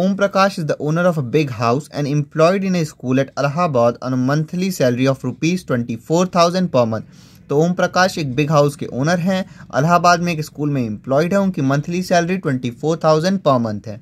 Om Prakash is the owner of a big house and employed in a school at Allahabad on a monthly salary of rupees 24,000 per month. तो ओम प्रकाश एक big house के owner हैं अलाहाबाद में एक school में employed है उनकी monthly salary 24,000 पर मंथ है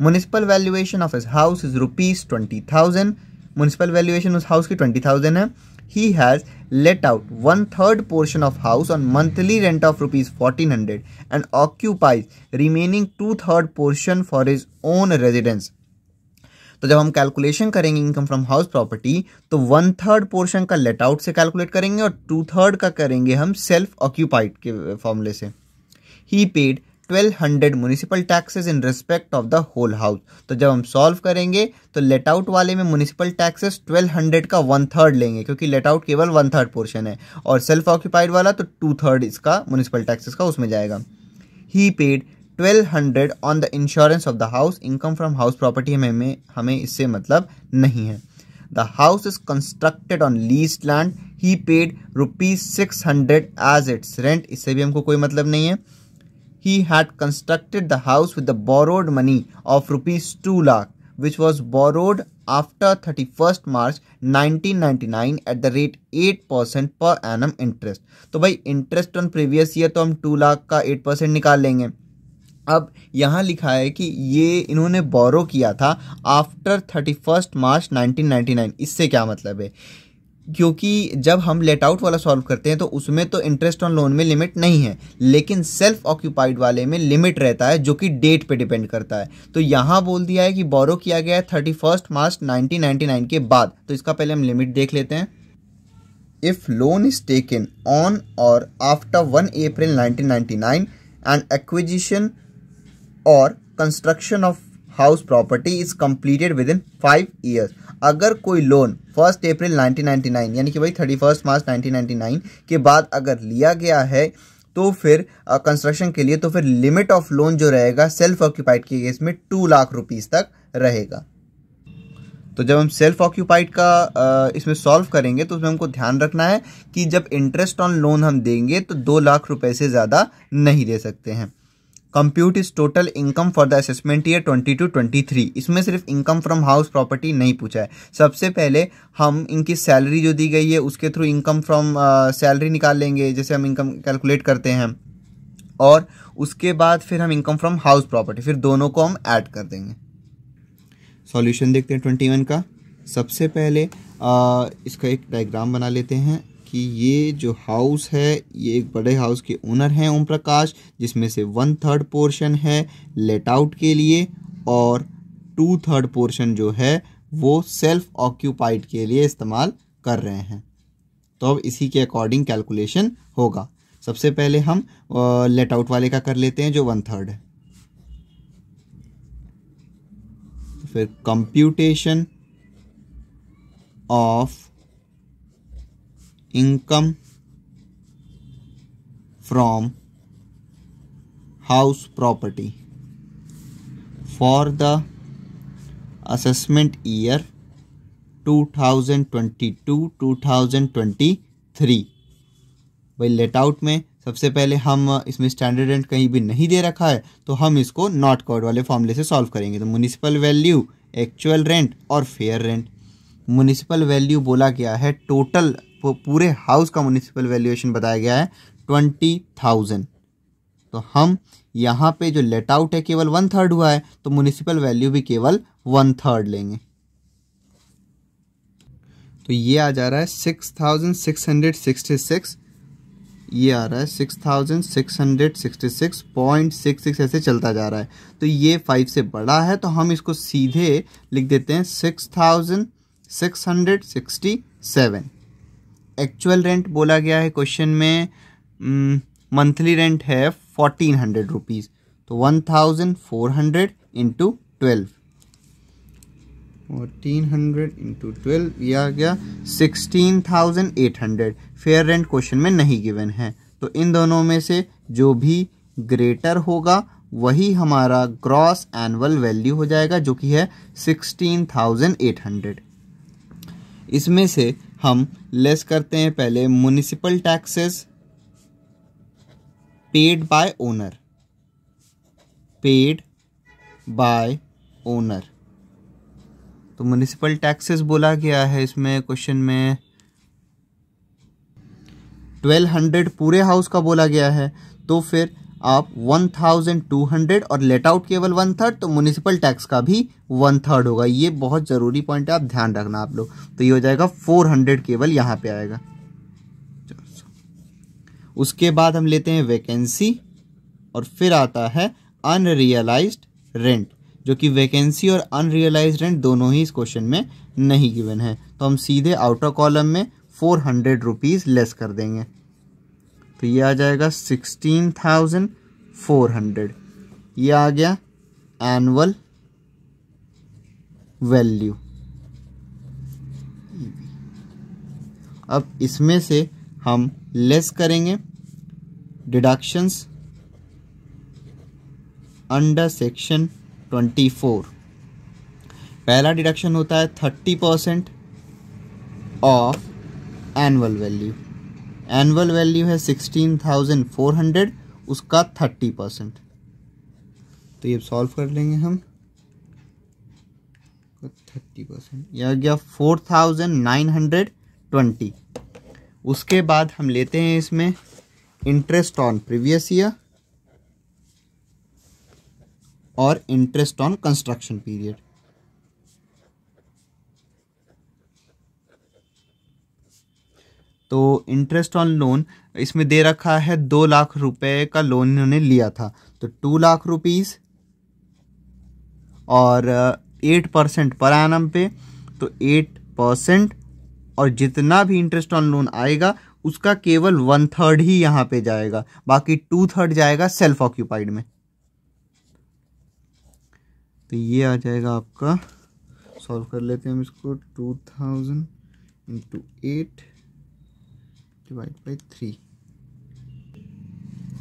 म्यूनिसिपल वैल्यूएशन ऑफ इस house is rupees twenty thousand municipal valuation उस हाउस की 20,000 है he has let out one third portion of house on monthly rent of rupees 1400 and occupies remaining two third portion for his own residence तो जब हम calculation करेंगे income from house property तो one third portion का let out से calculate करेंगे और to third का करेंगे हम सेल्फ ऑक्यूपाइड के फॉर्मूले से he paid 1200 municipal taxes in respect of the whole house तो जब हम सॉल्व करेंगे तो लेट आउट वाले में म्यूनिसिपल टैक्सेस 1200 का वन थर्ड लेंगे क्योंकि लेट आउट केवल वन थर्ड पोर्शन है और सेल्फ ऑक्यूपाइड वाला तो टू थर्ड इसका म्यूनिसिपल टैक्सेस का उसमें जाएगा he paid 1200 on the insurance of the house income from house property हमें हमें इससे मतलब नहीं है the house is constructed on lease land he paid rupees six hundred as its rent इससे भी हमको कोई मतलब नहीं है he had constructed the house with the borrowed money of rupees 2 lakh which was borrowed after 31st March 1999 at the rate 8 percent per annum interest तो भाई interest on previous year तो हम 2 लाख का 8 परसेंट निकाल लेंगे अब यहाँ लिखा है कि ये इन्होंने बोरो किया था आफ्टर थर्टी फर्स्ट मार्च 1999 इससे क्या मतलब है क्योंकि जब हम लेट आउट वाला सॉल्व करते हैं तो उसमें तो इंटरेस्ट ऑन लोन में लिमिट नहीं है लेकिन सेल्फ ऑक्यूपाइड वाले में लिमिट रहता है जो कि डेट पे डिपेंड करता है तो यहाँ बोल दिया है कि बोरो किया गया है थर्टी फर्स्ट मार्च नाइनटीन के बाद तो इसका पहले हम लिमिट देख लेते हैं if loan is taken on or after one April nineteen and acquisition or construction of house property is completed within five years अगर कोई लोन फर्स्ट अप्रैल 1999 यानी कि भाई थर्टी फर्स्ट मार्च 1999 के बाद अगर लिया गया है तो फिर कंस्ट्रक्शन के लिए तो फिर लिमिट ऑफ लोन जो रहेगा सेल्फ ऑक्यूपाइड के केस में टू लाख रुपीज़ तक रहेगा तो जब हम सेल्फ ऑक्यूपाइड का इसमें सॉल्व करेंगे तो उसमें हमको ध्यान रखना है कि जब इंटरेस्ट ऑन लोन हम देंगे तो दो लाख रुपए से ज़्यादा नहीं दे सकते हैं compute is total income for the assessment year twenty two 23 इसमें सिर्फ इनकम फ्रॉम हाउस प्रॉपर्टी नहीं पूछा है सबसे पहले हम इनकी सैलरी जो दी गई है उसके थ्रू इनकम फ्रॉम सैलरी निकाल लेंगे जैसे हम इनकम कैलकुलेट करते हैं और उसके बाद फिर हम इनकम फ्रॉम हाउस प्रॉपर्टी फिर दोनों को हम ऐड कर देंगे सॉल्यूशन देखते हैं ट्वेंटी वन का सबसे पहले आ, uh, इसका एक डायग्राम बना लेते हैं कि ये जो हाउस है ये एक बड़े हाउस के ओनर हैं ओम प्रकाश जिसमें से वन थर्ड पोर्शन है लेट आउट के लिए और टू थर्ड पोर्शन जो है वो सेल्फ ऑक्यूपाइड के लिए इस्तेमाल कर रहे हैं तो अब इसी के अकॉर्डिंग कैलकुलेशन होगा सबसे पहले हम लेट आउट वाले का कर लेते हैं जो वन थर्ड है फिर computation of income from house property for the assessment year 2022-2023 भाई लेट आउट में सबसे पहले हम इसमें स्टैंडर्ड रेंट कहीं भी नहीं दे रखा है तो हम इसको नॉट कवर्ड वाले फॉर्मूले से सॉल्व करेंगे तो म्यूनिसिपल वैल्यू एक्चुअल रेंट और फेयर रेंट म्यूनिसिपल वैल्यू बोला गया है टोटल पूरे हाउस का म्यूनिसिपल वैल्यूएशन बताया गया है ट्वेंटी थाउजेंड तो हम यहाँ पे जो लेट आउट है केवल वन थर्ड हुआ है तो म्यूनिसिपल वैल्यू भी केवल वन थर्ड लेंगे तो ये आ जा रहा है six thousand six hundred sixty six ये आ रहा है six thousand six hundred sixty six point six six ऐसे चलता जा रहा है तो ये फाइव से बड़ा है तो हम इसको सीधे लिख देते हैं six thousand six hundred sixty seven actual rent बोला गया है क्वेश्चन में मंथली रेंट है फोर्टीन हंड्रेड रुपीज़ तो one thousand four hundred into twelve fourteen hundred into twelve यह आ गया sixteen thousand eight hundred fair rent question में नहीं गिवन है तो इन दोनों में से जो भी ग्रेटर होगा वही हमारा ग्रॉस एनुअल वैल्यू हो जाएगा जो कि है सिक्सटीन थाउजेंड एट हंड्रेड इसमें से हम लेस करते हैं पहले municipal taxes paid by owner paid by owner तो म्यूनिसिपल टैक्सेस बोला गया है इसमें क्वेश्चन में ट्वेल्व हंड्रेड पूरे हाउस का बोला गया है तो फिर आप 1200 और लेट आउट केवल वन थर्ड तो म्यूनिसिपल टैक्स का भी वन थर्ड होगा ये बहुत ज़रूरी पॉइंट है आप ध्यान रखना आप लोग तो ये हो जाएगा 400 केवल यहाँ पे आएगा उसके बाद हम लेते हैं वैकेंसी और फिर आता है अनरियलाइज रेंट जो कि वैकेंसी और अनरियलाइज रेंट दोनों ही इस क्वेश्चन में नहीं गिवन है तो हम सीधे आउटर कॉलम में फोर हंड्रेड रुपीज़ लेस कर देंगे तो ये आ जाएगा सिक्सटीन थाउजेंड फोर हंड्रेड ये आ गया एनुअल वैल्यू अब इसमें से हम लेस करेंगे deductions under section twenty four पहला डिडक्शन होता है thirty percent of annual value annual value है सिक्सटीन थाउजेंड फोर हंड्रेड उसका थर्टी परसेंट तो ये सॉल्व कर लेंगे हम थर्टी परसेंट यह आ गया four thousand nine hundred twenty उसके बाद हम लेते हैं इसमें इंटरेस्ट ऑन प्रीवियस ईयर और इंटरेस्ट ऑन कंस्ट्रक्शन पीरियड तो इंटरेस्ट ऑन लोन इसमें दे रखा है दो लाख रुपए का लोन इन्होंने लिया था तो टू लाख रुपीज़ और एट परसेंट पर एनम पे तो एट परसेंट और जितना भी इंटरेस्ट ऑन लोन आएगा उसका केवल वन थर्ड ही यहां पे जाएगा बाकी टू थर्ड जाएगा सेल्फ ऑक्यूपाइड में तो ये आ जाएगा आपका सॉल्व कर लेते हैं हम इसको two thousand into eight divide by three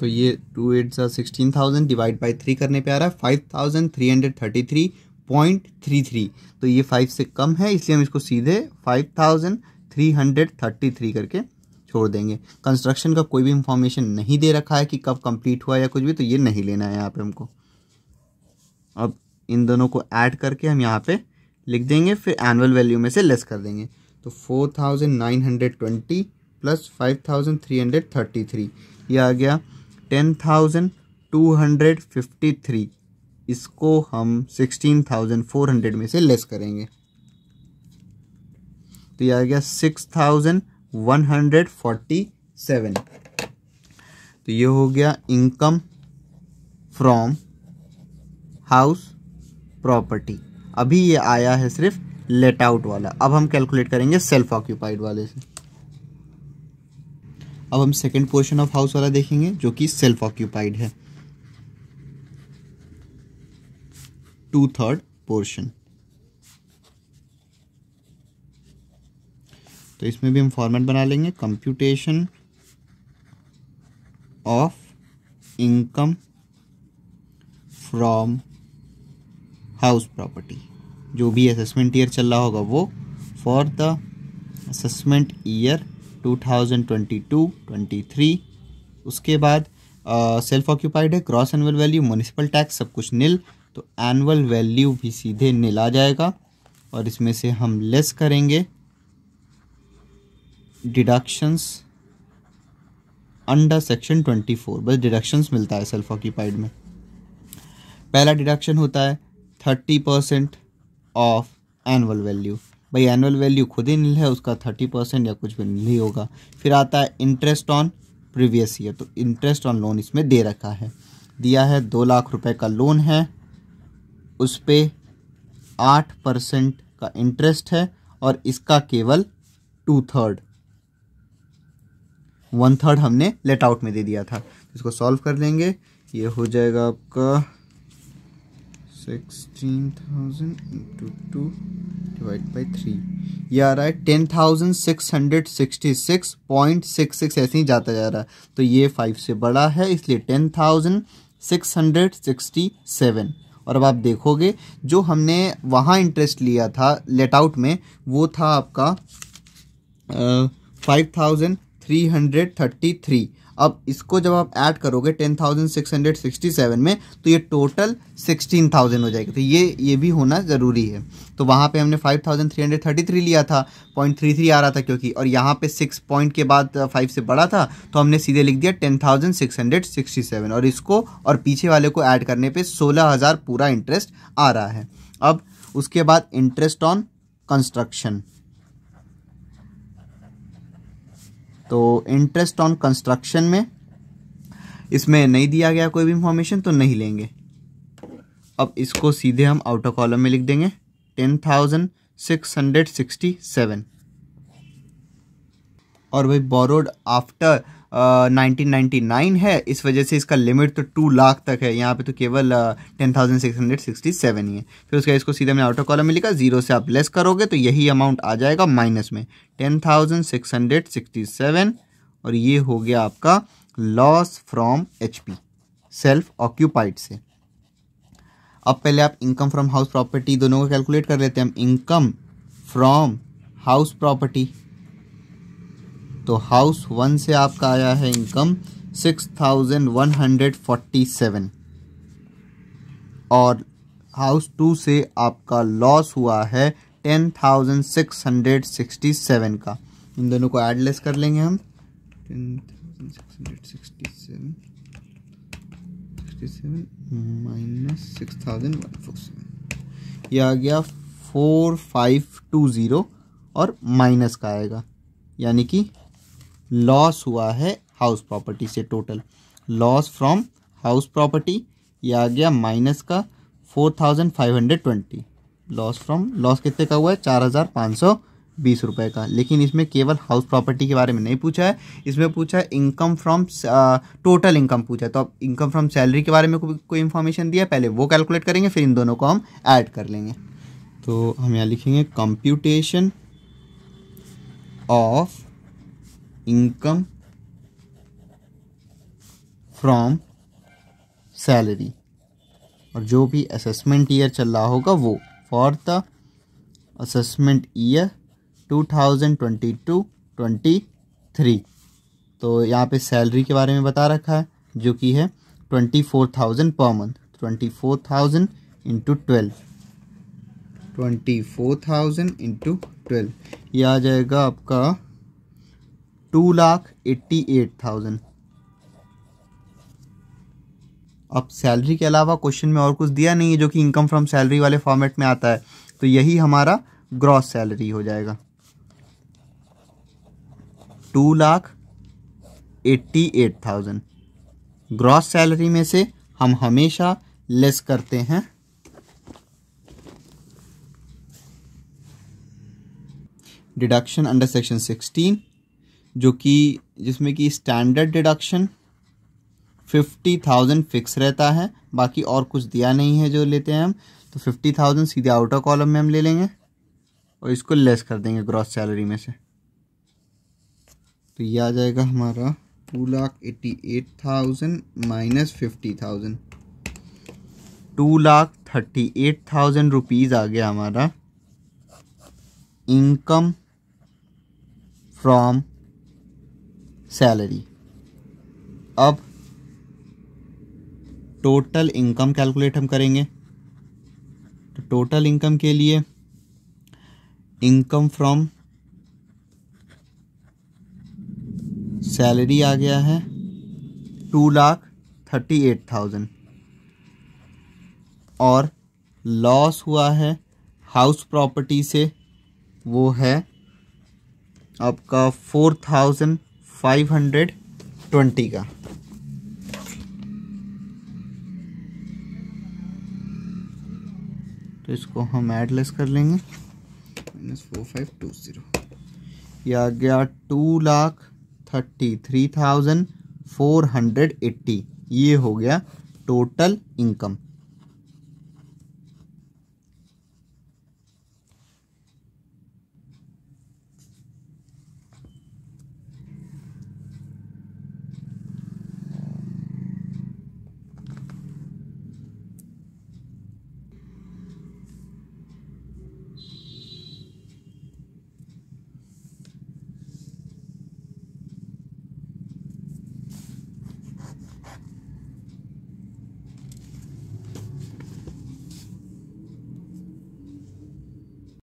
तो ये two eight sixteen thousand divide by three करने पे आ रहा है five thousand three hundred thirty three point three three तो ये फाइव से कम है इसलिए हम इसको सीधे five thousand three hundred thirty three करके छोड़ देंगे कंस्ट्रक्शन का कोई भी इंफॉर्मेशन नहीं दे रखा है कि कब कंप्लीट हुआ या कुछ भी तो ये नहीं लेना है यहाँ पे हमको अब इन दोनों को ऐड करके हम यहाँ पे लिख देंगे फिर एनुअल वैल्यू में से लेस कर देंगे तो four thousand nine hundred twenty plus five thousand three hundred thirty three ये आ गया ten thousand two hundred fifty three इसको हम सिक्सटीन थाउजेंड फोर हंड्रेड में से लेस करेंगे तो ये आ गया six thousand one hundred forty seven तो ये हो गया इनकम फ्रॉम हाउस प्रॉपर्टी अभी ये आया है सिर्फ लेट आउट वाला अब हम कैलकुलेट करेंगे सेल्फ ऑक्यूपाइड वाले से अब हम सेकेंड पोर्शन ऑफ हाउस वाला देखेंगे जो कि सेल्फ ऑक्यूपाइड है टू थर्ड पोर्शन तो इसमें भी हम फॉर्मेट बना लेंगे computation of income from house property जो भी असेसमेंट ईयर चल रहा होगा वो फॉर द असेसमेंट ईयर 2022 23 उसके बाद सेल्फ ऑक्यूपाइड है gross annual value municipal tax सब कुछ नील तो एनुअल वैल्यू भी सीधे नील आ जाएगा और इसमें से हम लेस करेंगे डिडक्शंस अंडर सेक्शन 24 बस डिडक्शंस मिलता है सेल्फ ऑक्यूपाइड में पहला डिडक्शन होता है 30 परसेंट ऑफ एनुअल वैल्यू भाई एनुअल वैल्यू खुद ही नील है उसका थर्टी परसेंट या कुछ भी नील ही होगा फिर आता है इंटरेस्ट ऑन प्रीवियस ईयर तो इंटरेस्ट ऑन लोन इसमें दे रखा है दिया है दो लाख रुपए का लोन है उस पर आठ परसेंट का इंटरेस्ट है और इसका केवल टू थर्ड वन थर्ड हमने लेट आउट में दे दिया था इसको सॉल्व कर लेंगे ये हो जाएगा आपका sixteen thousand into two divide by three ये आ रहा है ten thousand six hundred sixty six point six six ऐसे ही जाता जा रहा है तो ये फाइव से बड़ा है इसलिए ten thousand six hundred sixty seven और अब आप देखोगे जो हमने वहाँ इंटरेस्ट लिया था लेट आउट में वो था आपका five thousand three hundred thirty three अब इसको जब आप ऐड करोगे ten thousand six hundred sixty seven में तो ये टोटल सिक्सटीन थाउजेंड हो जाएगा तो ये ये भी होना ज़रूरी है तो वहाँ पे हमने five thousand three hundred thirty three लिया था पॉइंट थ्री थ्री आ रहा था क्योंकि और यहाँ पे सिक्स पॉइंट के बाद फाइव से बड़ा था तो हमने सीधे लिख दिया ten thousand six hundred sixty seven और इसको और पीछे वाले को ऐड करने पर सोलह हज़ार पूरा इंटरेस्ट आ रहा है अब उसके बाद इंटरेस्ट ऑन कंस्ट्रक्शन तो इंटरेस्ट ऑन कंस्ट्रक्शन में इसमें नहीं दिया गया कोई भी इंफॉर्मेशन तो नहीं लेंगे अब इसको सीधे हम आउटर कॉलम में लिख देंगे ten thousand six hundred sixty seven और भाई बोरोड आफ्टर नाइनटीन है इस वजह से इसका लिमिट तो टू लाख तक है यहाँ पे तो केवल ten thousand six hundred sixty seven ही है फिर उसका इसको सीधे मैंने आउटर कॉलम में लिखा जीरो से आप लेस करोगे तो यही अमाउंट आ जाएगा माइनस में ten thousand six hundred sixty seven और ये हो गया आपका loss from H P self occupied से अब पहले आप इनकम फ्रॉम हाउस प्रॉपर्टी दोनों को कैलकुलेट कर लेते हैं हम इनकम फ्रॉम हाउस प्रॉपर्टी तो हाउस वन से आपका आया है income six thousand one hundred forty seven और हाउस टू से आपका लॉस हुआ है ten thousand six hundred sixty seven का इन दोनों को एड लेस कर लेंगे हम ten thousand six hundred sixty seven sixty seven minus six thousand one four seven ये आ गया फोर फाइव टू ज़ीरो और माइनस का आएगा यानी कि लॉस हुआ है हाउस प्रॉपर्टी से total loss from house property ये आ गया माइनस का four thousand five hundred twenty loss from loss कितने का हुआ है चार हज़ार पाँच सौ बीस रुपये का लेकिन इसमें केवल हाउस प्रॉपर्टी के बारे में नहीं पूछा है इसमें पूछा है इनकम फ्रॉम टोटल इनकम पूछा है तो अब इनकम फ्रॉम सैलरी के बारे में को, कोई इन्फॉर्मेशन दिया पहले वो कैलकुलेट करेंगे फिर इन दोनों को हम ऐड कर लेंगे तो हम यहाँ लिखेंगे computation of income from salary और जो भी असेसमेंट ईयर चल रहा होगा वो फॉर द असेसमेंट ईयर 2022-23 तो यहाँ पे सैलरी के बारे में बता रखा है जो कि है 24,000 पर month 24,000 four thousand into twelve twenty four thousand into twelve ये आ जाएगा आपका two lakh eighty eight thousand अब सैलरी के अलावा क्वेश्चन में और कुछ दिया नहीं है जो कि इनकम फ्रॉम सैलरी वाले फॉर्मेट में आता है तो यही हमारा ग्रॉस सैलरी हो जाएगा two lakh eighty eight thousand gross salary में से हम हमेशा लेस करते हैं डिडक्शन अंडर सेक्शन सिक्सटीन जो कि जिसमें कि standard deduction fifty thousand fix रहता है बाकी और कुछ दिया नहीं है जो लेते हैं हम तो फिफ्टी थाउजेंड सीधे आउटर कॉलम में हम ले लेंगे और इसको लेस कर देंगे ग्रॉस सैलरी में से तो ये आ जाएगा हमारा two lakh eighty eight thousand minus fifty thousand two lakh thirty eight thousand rupees आ गया हमारा इनकम फ्रॉम सैलरी अब टोटल इनकम कैलकुलेट हम करेंगे तो टोटल इनकम के लिए इनकम फ्रॉम सैलरी आ गया है two lakh thirty eight thousand और लॉस हुआ है हाउस प्रॉपर्टी से वो है आपका four thousand five hundred twenty का तो इसको हम लेस कर लेंगे minus four five two zero आ गया two lakh thirty three thousand four hundred eighty ये हो गया टोटल इनकम